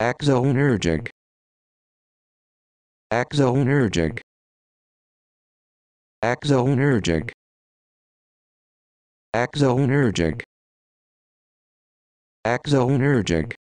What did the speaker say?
Axoenergic. Axoenergic. Axoenergic. Axoenergic. Axoenergic.